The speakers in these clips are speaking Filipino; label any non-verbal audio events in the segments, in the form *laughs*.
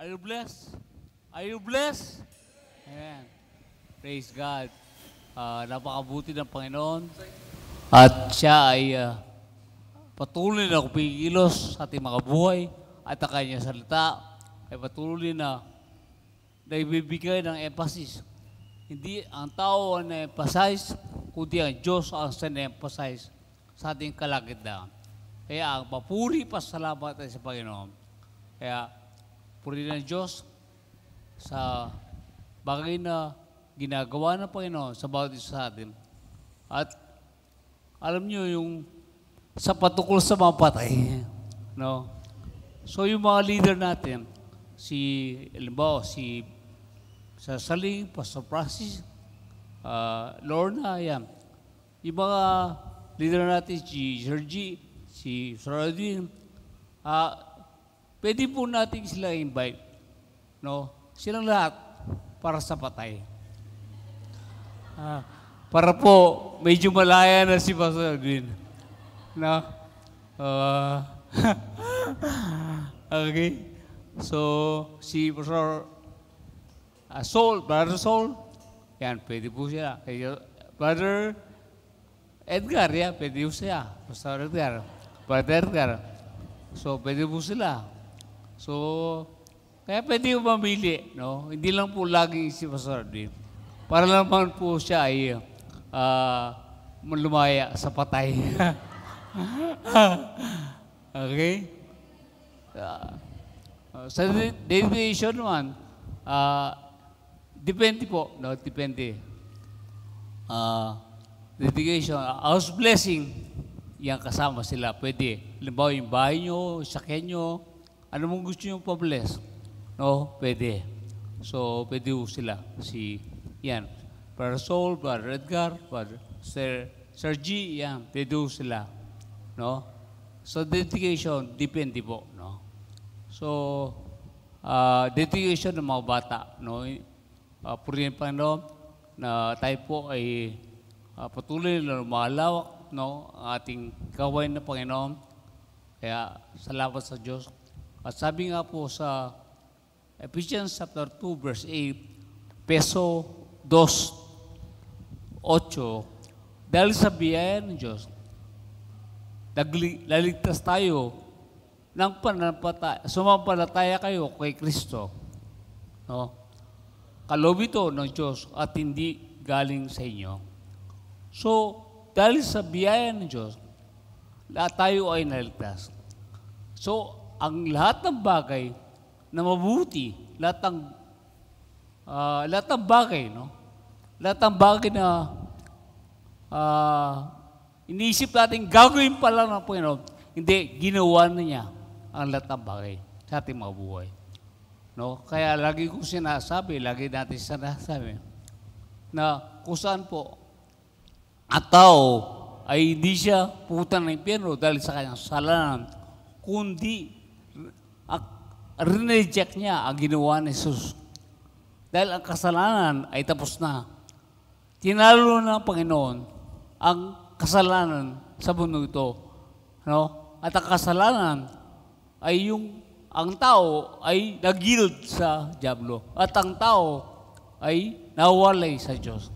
Are you blessed? Are you blessed? Amen. Praise God. Uh, napakabuti ng Panginoon. At siya ay uh, patuloy na kumikilos sa ating mga buhay at ang kanyang salita ay patuloy na naibibigay ng emphasis. Hindi ang tao ang na-emphasize, kundi ang Diyos ang na-emphasize sa ating kalagitnaan. Kaya ang papuri, pasalamat ay sa Panginoon. Kaya Puri ng Diyos sa bagay na ginagawa ng Panginoon sa bawat isa sa atin. At alam niyo yung sa patukol sa mga patay. No? So yung mga leader natin, si, alimbawa, si sa Saling, Pastor Francis, uh, Lorna, yan. Yung mga leader natin, si Sergi, si Sir Adin, uh, ah, Pwede po natin sila invite, no? Silang lahat para sa patay. Ah, para po medyo malaya na si Pastor Green. No? Uh, *laughs* okay. So, si Pastor uh, Saul, Brother Saul, yan, pwede po siya. Brother Edgar, yan, pwede po siya. Pastor Edgar. Brother Edgar. So, pwede po sila. So, kaya pwede yung mamili, no? Hindi lang po laging si Pastor Arvin. Para naman po siya ay uh, lumaya sa patay. *laughs* okay? Uh, sa dedication naman, uh, depende po, no? Depende. Uh, dedication, house blessing, yan kasama sila. Pwede. Halimbawa, yung bahay nyo, sakyan nyo, ano mong gusto yung pa No, pwede. So, pwede sila. Si, yan. Para Saul, para Edgar, para Sir, Sir G, yan. Pwede sila. No? So, dedication, depende po. No? So, uh, dedication ng mga bata. No? Uh, Purihin Panginoon na tayo po ay uh, patuloy na lumalawak no, ang ating gawain na Panginoon. Kaya salamat sa Diyos at sabi nga po sa Ephesians chapter 2 verse 8, peso 2, 8, dahil sa biyaya ng Diyos, laligtas tayo ng panampalataya, sumampalataya kayo kay Kristo. No? Kalobito ng Diyos at hindi galing sa inyo. So, dahil sa biyaya ng Diyos, lahat tayo ay naligtas. So, ang lahat ng bagay na mabuti, lahat ng, uh, lahat ng bagay, no? Lahat ng bagay na uh, iniisip natin, gagawin pala ng Panginoon, hindi, ginawa na niya ang lahat ng bagay sa ating mga buhay. No? Kaya lagi ko sinasabi, lagi natin sinasabi, na kung saan po ang tao ay hindi siya pupunta ng impyerno dahil sa kanyang salanan, kundi ang rineject niya ang ginawa ni Jesus. Dahil ang kasalanan ay tapos na. Tinalo na ng Panginoon ang kasalanan sa mundo ito. No? At ang kasalanan ay yung ang tao ay nagild sa Diablo. At ang tao ay nawalay sa Diyos.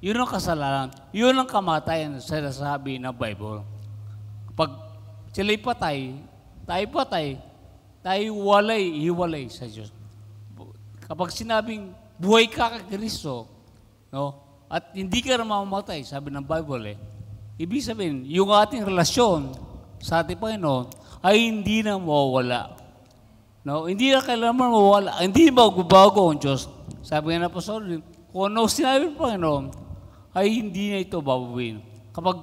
Yun ang kasalanan. Yun ang kamatayan sa sinasabi ng Bible. Pag sila'y patay, tayo patay, Naiwalay, hiwalay sa Diyos. Kapag sinabing buhay ka kay Kristo, no? At hindi ka na mamamatay, sabi ng Bible eh. Ibig sabihin, yung ating relasyon sa ating Panginoon ay hindi na mawawala. No? Hindi na kailangan mawawala. Hindi magbabago ang Diyos. Sabi nga na po, sorry, kung ano sinabi ng Panginoon, ay hindi na ito babaguin. Kapag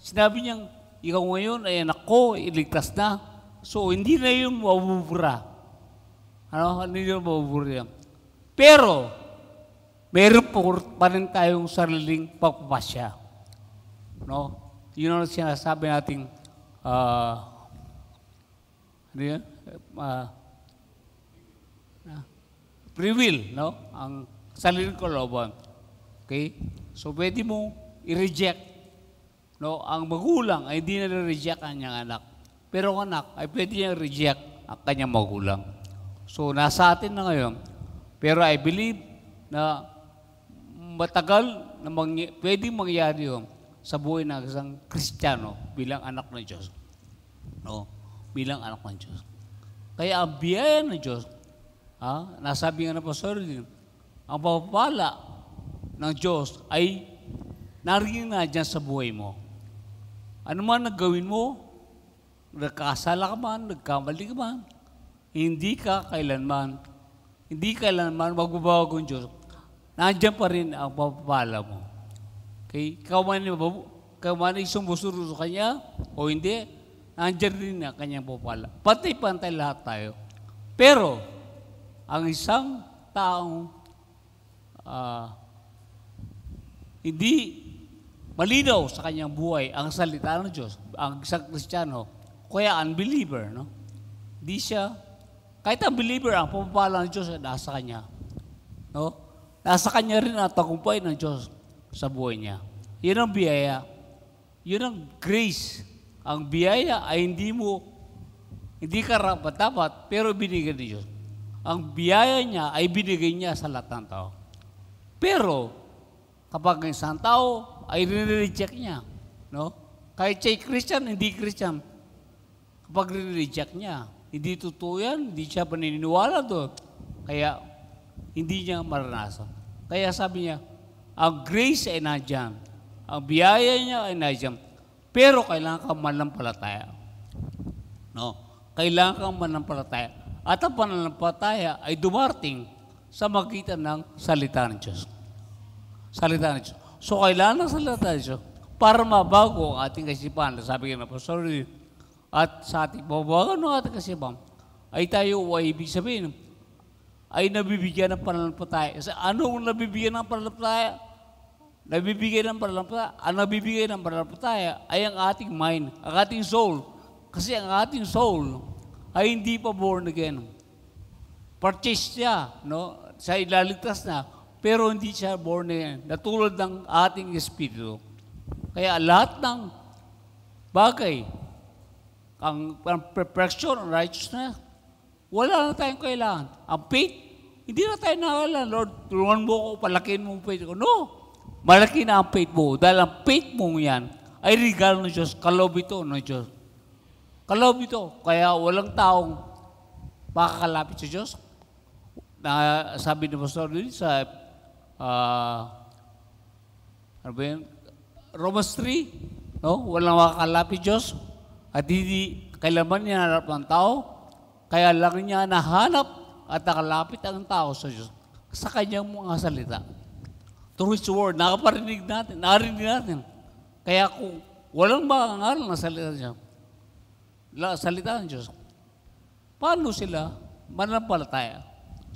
sinabi niyang, ikaw ngayon ay anak ko, iligtas na, So, hindi na yung mawubura. Ano? Hindi na mawubura yan. Pero, meron po pa rin tayong sariling pagpapasya. No? Yun ang sinasabi nating uh, ano yun? Uh, ah, uh, free will, no? Ang sariling kalooban. Okay? So, pwede mo i-reject no? ang magulang ay hindi na reject ang kanyang anak. Pero ang anak ay pwede niyang reject ang kanyang magulang. So, nasa atin na ngayon. Pero I believe na matagal na mangy- pwede mangyari yun sa buhay ng isang Kristiyano bilang anak ng Diyos. No? Bilang anak ng Diyos. Kaya ang biyaya ng Diyos, ha? nasabi nga na Pastor din, ang papapala ng Diyos ay narinig na dyan sa buhay mo. Ano man ang gawin mo, nagkasala ka man, nagkamali ka man, hindi ka kailanman, hindi kailanman magbabago ang Diyos. Nandiyan pa rin ang papapala mo. Okay? Ikaw man, ikaw man sumusuro sa Kanya o hindi, nandiyan rin ang Kanyang papapala. Pantay-pantay lahat tayo. Pero, ang isang taong uh, hindi malinaw sa kanyang buhay ang salita ng Diyos, ang isang Kristiyano, kaya unbeliever, no? Di siya, kahit ang believer, ang pumapala ng Diyos, nasa kanya. No? Nasa kanya rin ang tagumpay ng Diyos sa buhay niya. Yun ang biyaya. Yun ang grace. Ang biyaya ay hindi mo, hindi ka rapat dapat, pero binigay ni Diyos. Ang biyaya niya ay binigay niya sa lahat ng tao. Pero, kapag ang isang tao ay nire-reject niya, no? Kahit siya Christian, hindi Christian, Kapag reject niya, hindi totoo yan, hindi siya paniniwala doon. Kaya, hindi niya maranasan. Kaya sabi niya, ang grace ay nandiyan. Ang biyaya niya ay nandiyan. Pero kailangan kang manampalataya. No? Kailangan kang manampalataya. At ang pananampalataya ay dumarting sa magitan ng salita ng Diyos. Salita ng Diyos. So, kailangan ng salita ng Diyos para mabago ang ating kasipan. Sabi ko na, Pastor, at sa ating pabawagan ng ating kasibang, ay tayo ay ibig sabihin, ay nabibigyan ng pananampalataya. Kasi anong nabibigyan ng pananampalataya? Nabibigyan ng pananampalataya. Ang nabibigyan ng pananampalataya ay ang ating mind, ang ating soul. Kasi ang ating soul ay hindi pa born again. Purchased siya, no? Sa ilaligtas na, pero hindi siya born again. Natulad ng ating espiritu. Kaya lahat ng bagay ang, ang perfection, ang righteousness, wala na tayong kailangan. Ang faith, hindi na tayo nakailan. Lord, tulungan mo ako, palakin mo ang faith ko. No! Malaki na ang faith mo. Dahil ang faith mo yan ay regalo ng Diyos. Kalob ito ng Diyos. Kalob ito. Kaya walang taong makakalapit sa Diyos. Na, sabi ni Pastor Luis sa uh, ano ba yun? Romans 3, no? Walang makakalapit Diyos at hindi kailanman niya harap ng tao, kaya lang niya nahanap at nakalapit ang tao sa Diyos sa kanyang mga salita. Through His Word, nakaparinig natin, narinig natin. Kaya kung walang makangaral na salita niya, la, salita ng Diyos, paano sila manampalataya?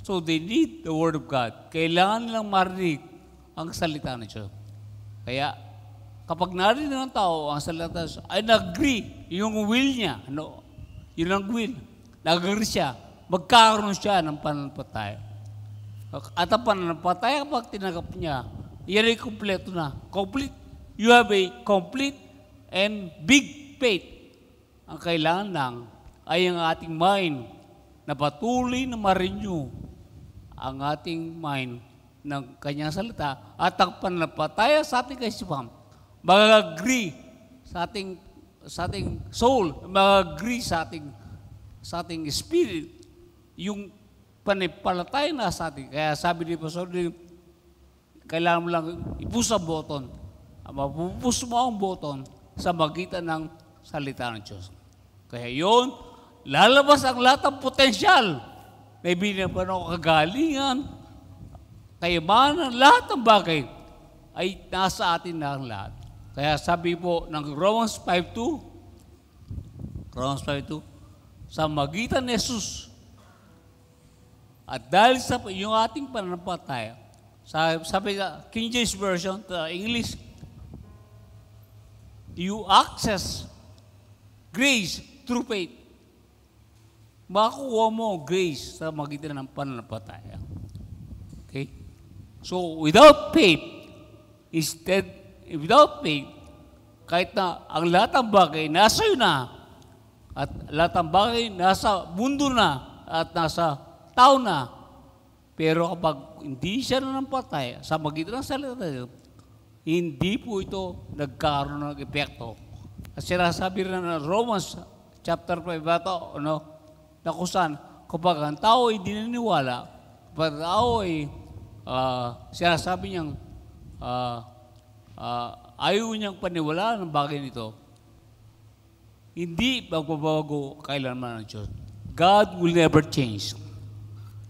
So they need the Word of God. Kailangan nilang marinig ang salita ng Diyos. Kaya Kapag narinig ng tao ang salatas, ay nag-agree yung will niya. Ano? Yun ang will. Nag-agree siya. Magkakaroon siya ng pananampataya. At ang pananampataya kapag tinagap niya, yan ay kumpleto na. Complete. You have a complete and big faith. Ang kailangan lang ay ang ating mind na patuloy na ma-renew ang ating mind ng kanyang salita at ang panapataya sa ating kaisipan mag-agree sa ating sa ating soul, mag-agree sa ating sa ating spirit yung panipalatay na sa atin. Kaya sabi ni Pastor din, kailangan mo lang ipus ang boton. Mapupus mo ang boton sa magitan ng salita ng Diyos. Kaya yon lalabas ang lahat ng potensyal May ibinigyan ng kagalingan, kayamanan, lahat ng bagay ay nasa atin na ang lahat. Kaya sabi po ng Romans 5.2, Romans 5.2, sa magitan ni Jesus, at dahil sa yung ating pananampalataya, sa sabi ka, King James Version, the English, you access grace through faith. Makukuha mo grace sa magitan ng pananampalataya. Okay? So, without faith, is dead without faith, kahit na ang lahat ng bagay nasa iyo na, at lahat ng bagay nasa mundo na, at nasa tao na, pero kapag hindi siya na nampatay, sa magitan ng salita hindi po ito nagkaroon ng epekto. At sinasabi rin na Romans chapter 5 ba ito, ano, na kung saan, kapag ang tao ay dinaniwala, kapag ang tao ay uh, sinasabi niyang uh, uh, ayaw niyang paniwalaan ang bagay nito, hindi magbabago kailanman ang Diyos. God will never change.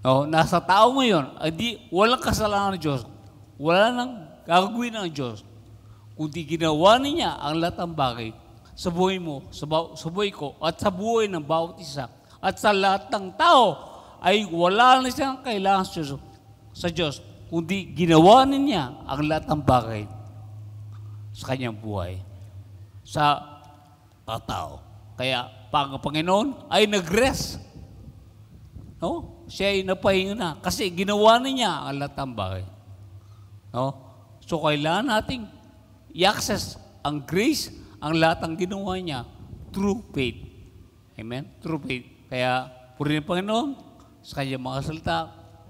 No, nasa tao ngayon, hindi, walang kasalanan ng Diyos. Wala nang gagawin ng Diyos. Kundi ginawa niya ang lahat ng bagay sa buhay mo, sa, ba- sa buhay ko, at sa buhay ng bawat isa. At sa lahat ng tao, ay wala na siyang kailangan sa Diyos, sa Diyos kundi ginawa niya ang lahat ng bagay sa kanyang buhay, sa uh, tao. Kaya pang Panginoon ay nag-rest. No? Siya ay napahinga na kasi ginawa na niya ang lahat ng bagay. No? So kailangan nating i-access ang grace, ang lahat ng ginawa niya through faith. Amen? Through faith. Kaya puri ng Panginoon sa kanyang mga salita.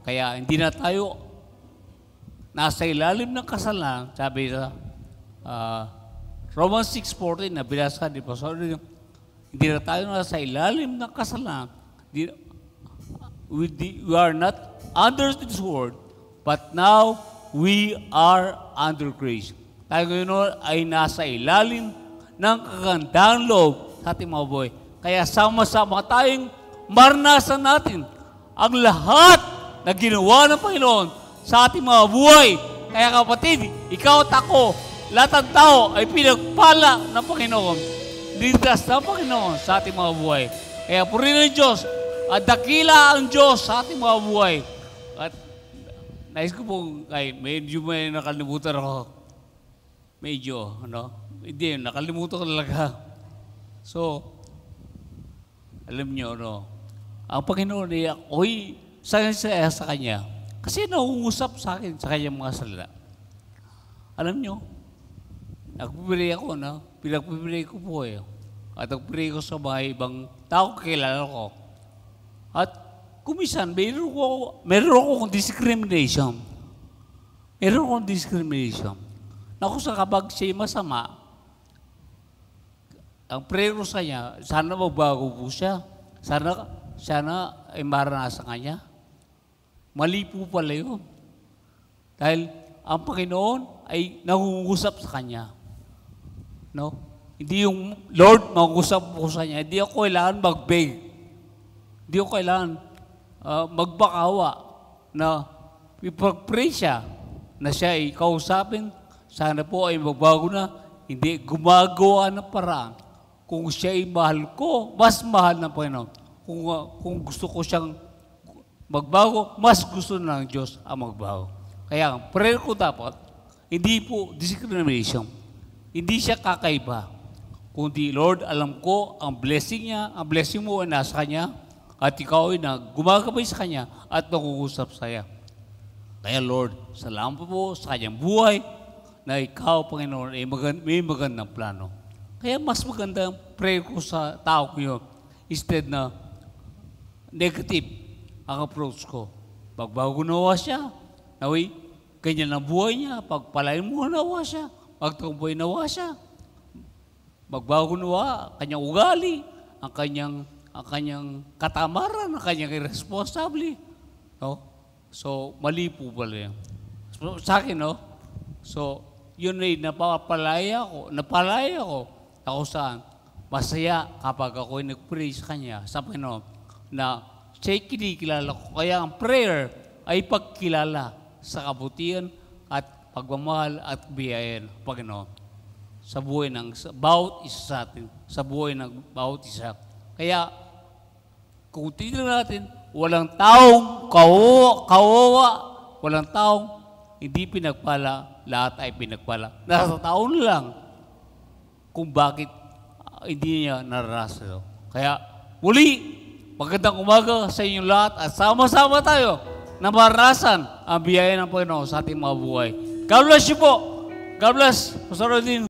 Kaya hindi na tayo nasa ilalim ng kasalanan, sabi sa uh, Romans 6.14 na binasa ni Pastor, hindi na tayo na sa ilalim ng kasalanan. We, we are not under this world, but now we are under grace. Tayo ngayon ay nasa ilalim ng kagandang loob sa ating mga buhay. Kaya sama-sama tayong maranasan natin ang lahat na ginawa ng Panginoon sa ating mga buhay. Kaya kapatid, ikaw at ako, lahat ng tao ay pinagpala ng Panginoon. Ligtas ng Panginoon sa ating mga buhay. Kaya purihin ng Diyos at dakila ang Diyos sa ating mga buhay. At nais ko pong, ay, medyo may nakalimutan ako. Medyo, ano? Hindi, nakalimutan ko talaga. So, alam niyo, ano? Ang Panginoon ay ako'y saya-saya sa Kanya. Kasi nangungusap sa akin sa Kanyang mga salita. Alam niyo, Nagpipray ako, no? Pinagpipray ko po eh. At nagpipray ko sa mga ibang tao kilala ko. At kumisan, meron ko, meron akong discrimination. Meron akong discrimination. Naku sa kapag siya masama, ang prayer sa niya, sana magbago po siya. Sana, sana ay maranasan kanya. Mali po pala yun. Dahil ang Panginoon ay nangungusap sa kanya. No? Hindi yung, Lord, makusap ko sa niya. Hindi ako kailangan mag-beg. Hindi ako kailangan uh, magbakawa na ipag-pray siya na siya ay kausapin. Sana po ay magbago na. Hindi gumagawa ng paraan kung siya ay mahal ko, mas mahal ng Panginoon. Kung, uh, kung gusto ko siyang magbago, mas gusto na ng Diyos ang magbago. Kaya prayer ko dapat, hindi po discrimination hindi siya kakaiba. Kundi, Lord, alam ko, ang blessing niya, ang blessing mo ay nasa Kanya, at ikaw ay gumagabay sa Kanya at nakukusap sa Kanya. Kaya, Lord, salamat po sa Kanyang buhay na ikaw, Panginoon, ay magand- may magandang plano. Kaya mas maganda ang prayer ko sa tao ko yun instead na negative ang approach ko. Pagbago bago nawa siya, naway, ganyan ang buhay niya, pagpalain mo nawa siya, Magtagumpoy nawa siya. Magbago nawa kanyang ugali, ang kanyang ang kanyang katamaran, ang kanyang irresponsable. No? So, mali po pala yan. So, sa akin, no? So, yun ay napapalaya ko, napalaya ko. Ako saan? Masaya kapag ako ay nag-pray sa Kanya, sa no, na siya'y kinikilala ko. Kaya ang prayer ay pagkilala sa kabutihan at pagmamahal at biyayang Panginoon sa buhay ng bawat isa sa atin, sa buhay ng bawat isa. Kaya, kung titignan natin, walang taong kawawa, kawawa, walang taong hindi pinagpala, lahat ay pinagpala. *laughs* Nasa taon lang kung bakit uh, hindi niya naranasan. Kaya, muli, magandang umaga sa inyong lahat at sama-sama tayo na marasan ang biyaya ng Panginoon sa ating mga buhay. God bless you po. God bless. Pastor Odin.